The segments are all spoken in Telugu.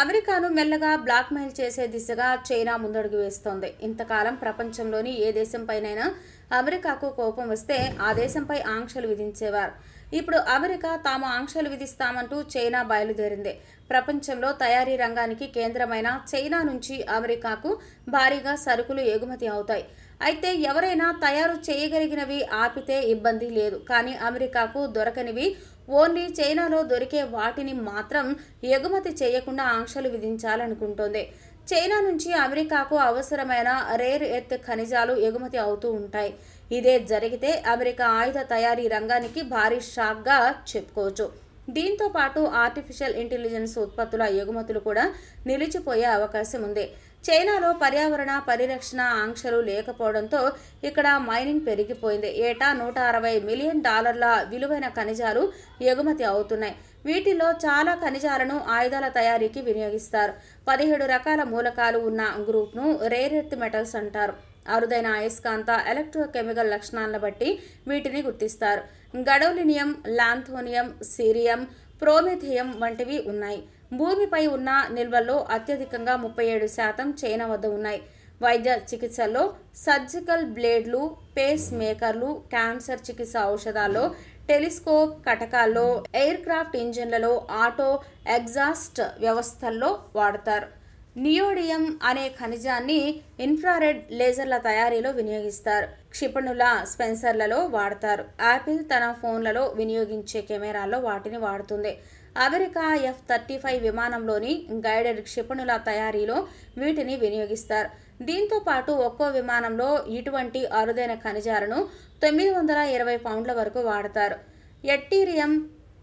అమెరికాను మెల్లగా బ్లాక్మెయిల్ చేసే దిశగా చైనా ముందడుగు వేస్తోంది ఇంతకాలం ప్రపంచంలోని ఏ దేశంపైనైనా అమెరికాకు కోపం వస్తే ఆ దేశంపై ఆంక్షలు విధించేవారు ఇప్పుడు అమెరికా తాము ఆంక్షలు విధిస్తామంటూ చైనా బయలుదేరింది ప్రపంచంలో తయారీ రంగానికి కేంద్రమైన చైనా నుంచి అమెరికాకు భారీగా సరుకులు ఎగుమతి అవుతాయి అయితే ఎవరైనా తయారు చేయగలిగినవి ఆపితే ఇబ్బంది లేదు కానీ అమెరికాకు దొరకనివి ఓన్లీ చైనాలో దొరికే వాటిని మాత్రం ఎగుమతి చేయకుండా ఆంక్షలు విధించాలనుకుంటోంది చైనా నుంచి అమెరికాకు అవసరమైన రేర్ ఎర్త్ ఖనిజాలు ఎగుమతి అవుతూ ఉంటాయి ఇదే జరిగితే అమెరికా ఆయుధ తయారీ రంగానికి భారీ షాక్గా చెప్పుకోవచ్చు దీంతో పాటు ఆర్టిఫిషియల్ ఇంటెలిజెన్స్ ఉత్పత్తుల ఎగుమతులు కూడా నిలిచిపోయే అవకాశం ఉంది చైనాలో పర్యావరణ పరిరక్షణ ఆంక్షలు లేకపోవడంతో ఇక్కడ మైనింగ్ పెరిగిపోయింది ఏటా నూట అరవై మిలియన్ డాలర్ల విలువైన ఖనిజాలు ఎగుమతి అవుతున్నాయి వీటిలో చాలా ఖనిజాలను ఆయుధాల తయారీకి వినియోగిస్తారు పదిహేడు రకాల మూలకాలు ఉన్న గ్రూప్ను రేరెత్ మెటల్స్ అంటారు అరుదైన అయస్కాంత ఎలక్ట్రోకెమికల్ లక్షణాలను బట్టి వీటిని గుర్తిస్తారు గడోలినియం లాంథోనియం సీరియం ప్రోమిథియం వంటివి ఉన్నాయి భూమిపై ఉన్న నిల్వల్లో అత్యధికంగా ముప్పై ఏడు శాతం చైనా వద్ద ఉన్నాయి వైద్య చికిత్సలో సర్జికల్ బ్లేడ్లు పేస్ మేకర్లు క్యాన్సర్ చికిత్స ఔషధాల్లో టెలిస్కోప్ కటకాల్లో ఎయిర్ క్రాఫ్ట్ ఇంజిన్లలో ఆటో ఎగ్జాస్ట్ వ్యవస్థల్లో వాడతారు నియోడియం అనే ఖనిజాన్ని ఇన్ఫ్రారెడ్ లేజర్ల తయారీలో వినియోగిస్తారు క్షిపణుల స్పెన్సర్లలో వాడతారు యాపిల్ తన ఫోన్లలో వినియోగించే కెమెరాల్లో వాటిని వాడుతుంది అమెరికా ఎఫ్ థర్టీ ఫైవ్ విమానంలోని గైడెడ్ క్షిపణుల తయారీలో వీటిని వినియోగిస్తారు దీంతో పాటు ఒక్కో విమానంలో ఇటువంటి అరుదైన ఖనిజాలను తొమ్మిది వందల ఇరవై పౌండ్ల వరకు వాడతారు ఎట్టీరియం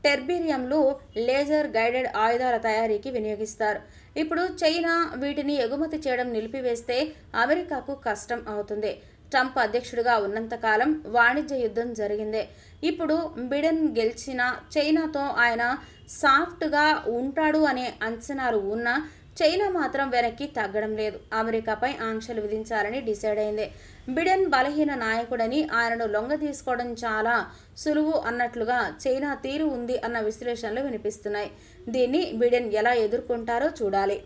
టెర్బీరియంలు లేజర్ గైడెడ్ ఆయుధాల తయారీకి వినియోగిస్తారు ఇప్పుడు చైనా వీటిని ఎగుమతి చేయడం నిలిపివేస్తే అమెరికాకు కష్టం అవుతుంది ట్రంప్ అధ్యక్షుడిగా ఉన్నంతకాలం వాణిజ్య యుద్ధం జరిగిందే ఇప్పుడు బిడెన్ గెలిచిన చైనాతో ఆయన సాఫ్ట్గా ఉంటాడు అనే అంచనాలు ఉన్న చైనా మాత్రం వెనక్కి తగ్గడం లేదు అమెరికాపై ఆంక్షలు విధించాలని డిసైడ్ అయింది బిడెన్ బలహీన నాయకుడని ఆయనను లొంగ తీసుకోవడం చాలా సులువు అన్నట్లుగా చైనా తీరు ఉంది అన్న విశ్లేషణలు వినిపిస్తున్నాయి దీన్ని బిడెన్ ఎలా ఎదుర్కొంటారో చూడాలి